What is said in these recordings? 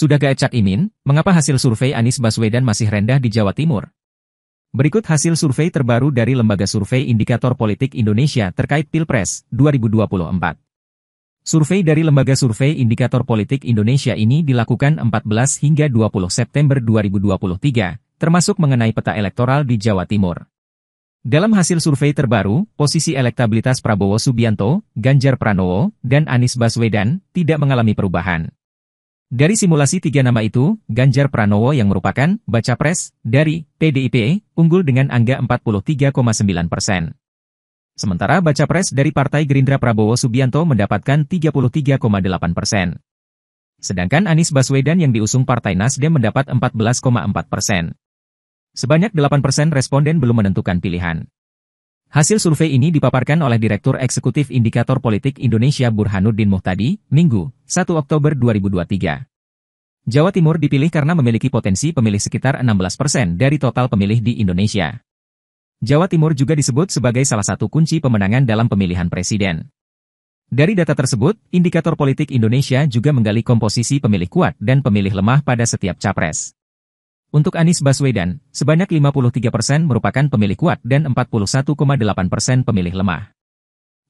Sudah gak acak imin, mengapa hasil survei Anies Baswedan masih rendah di Jawa Timur? Berikut hasil survei terbaru dari Lembaga Survei Indikator Politik Indonesia terkait Pilpres 2024. Survei dari Lembaga Survei Indikator Politik Indonesia ini dilakukan 14 hingga 20 September 2023, termasuk mengenai peta elektoral di Jawa Timur. Dalam hasil survei terbaru, posisi elektabilitas Prabowo Subianto, Ganjar Pranowo, dan Anies Baswedan tidak mengalami perubahan. Dari simulasi tiga nama itu, Ganjar Pranowo yang merupakan baca pres dari PDIP e unggul dengan angka 43,9 persen. Sementara baca pres dari Partai Gerindra Prabowo Subianto mendapatkan 33,8 persen. Sedangkan Anies Baswedan yang diusung Partai Nasdem mendapat 14,4 persen. Sebanyak 8 persen responden belum menentukan pilihan. Hasil survei ini dipaparkan oleh Direktur Eksekutif Indikator Politik Indonesia Burhanuddin Muhtadi, Minggu, 1 Oktober 2023. Jawa Timur dipilih karena memiliki potensi pemilih sekitar 16% persen dari total pemilih di Indonesia. Jawa Timur juga disebut sebagai salah satu kunci pemenangan dalam pemilihan presiden. Dari data tersebut, indikator politik Indonesia juga menggali komposisi pemilih kuat dan pemilih lemah pada setiap capres. Untuk Anies Baswedan, sebanyak 53% persen merupakan pemilih kuat dan 41,8% persen pemilih lemah.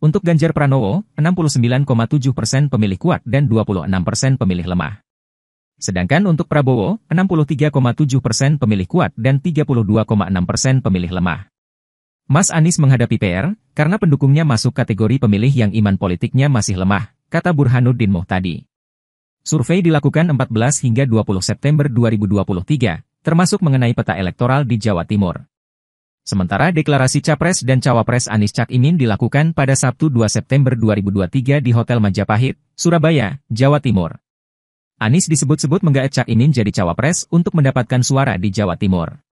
Untuk Ganjar Pranowo, 69,7% persen pemilih kuat dan 26% persen pemilih lemah. Sedangkan untuk Prabowo, 63,7% persen pemilih kuat dan 32,6% persen pemilih lemah. Mas Anies menghadapi PR, karena pendukungnya masuk kategori pemilih yang iman politiknya masih lemah, kata Burhanuddin Muhtadi. Survei dilakukan 14 hingga 20 September 2023, termasuk mengenai peta elektoral di Jawa Timur. Sementara deklarasi Capres dan Cawapres Anies Cak Imin dilakukan pada Sabtu 2 September 2023 di Hotel Majapahit, Surabaya, Jawa Timur. Anies disebut-sebut menggaet Cak Imin jadi Cawapres untuk mendapatkan suara di Jawa Timur.